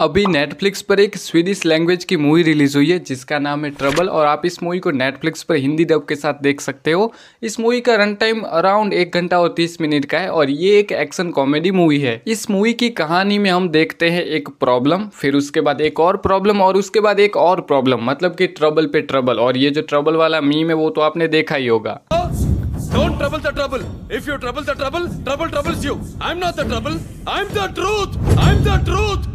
अभी नेटफ्लिक्स पर एक स्वीडिश लैंग्वेज की मूवी रिलीज हुई है जिसका नाम है ट्रबल और आप इस मूवी को नेटफ्लिक्स पर हिंदी डब के साथ देख सकते हो इस मूवी का रन टाइम अराउंड एक घंटा और तीस मिनट का है और ये एक एक्शन कॉमेडी मूवी है इस मूवी की कहानी में हम देखते हैं एक प्रॉब्लम फिर उसके बाद एक और प्रॉब्लम और उसके बाद एक और प्रॉब्लम मतलब की ट्रबल पे ट्रबल और ये जो ट्रबल वाला मीम है वो तो आपने देखा ही होगा Don't trouble the trouble. If you trouble the trouble, trouble troubles you. I'm not the trouble. I'm the truth. I'm the truth.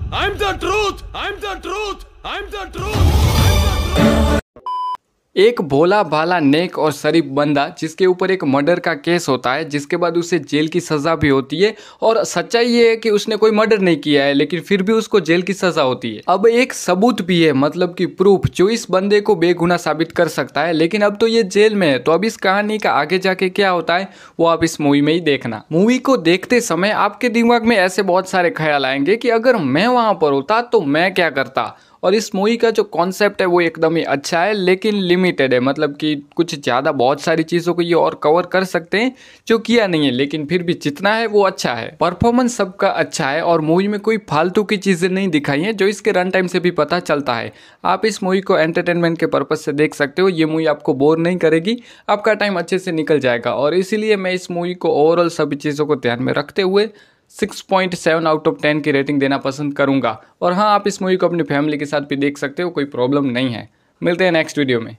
I'm the truth. एक भोला भाला नेक और शरीफ बंदा जिसके ऊपर एक मर्डर का केस होता है जिसके बाद उसे जेल की सज़ा भी होती है और सच्चाई ये है कि उसने कोई मर्डर नहीं किया है लेकिन फिर भी उसको जेल की सज़ा होती है अब एक सबूत भी है मतलब कि प्रूफ जो इस बंदे को बेगुना साबित कर सकता है लेकिन अब तो ये जेल में है तो अब इस कहानी का आगे जाके क्या होता है वो आप इस मूवी में ही देखना मूवी को देखते समय आपके दिमाग में ऐसे बहुत सारे ख्याल आएंगे कि अगर मैं वहाँ पर होता तो मैं क्या करता और इस मूवी का जो कॉन्सेप्ट है वो एकदम ही अच्छा है लेकिन लिमिटेड है मतलब कि कुछ ज़्यादा बहुत सारी चीज़ों को ये और कवर कर सकते हैं जो किया नहीं है लेकिन फिर भी जितना है वो अच्छा है परफॉर्मेंस सबका अच्छा है और मूवी में कोई फालतू की चीज़ें नहीं दिखाई हैं जो इसके रन टाइम से भी पता चलता है आप इस मूवी को एंटरटेनमेंट के पर्पज़ से देख सकते हो ये मूवी आपको बोर नहीं करेगी आपका टाइम अच्छे से निकल जाएगा और इसीलिए मैं इस मूवी को ओवरऑल सभी चीज़ों को ध्यान में रखते हुए six point seven out of ten की रेटिंग देना पसंद करूँगा और हाँ आप इस मूवी को अपनी फैमिली के साथ भी देख सकते हो कोई प्रॉब्लम नहीं है मिलते हैं नेक्स्ट वीडियो में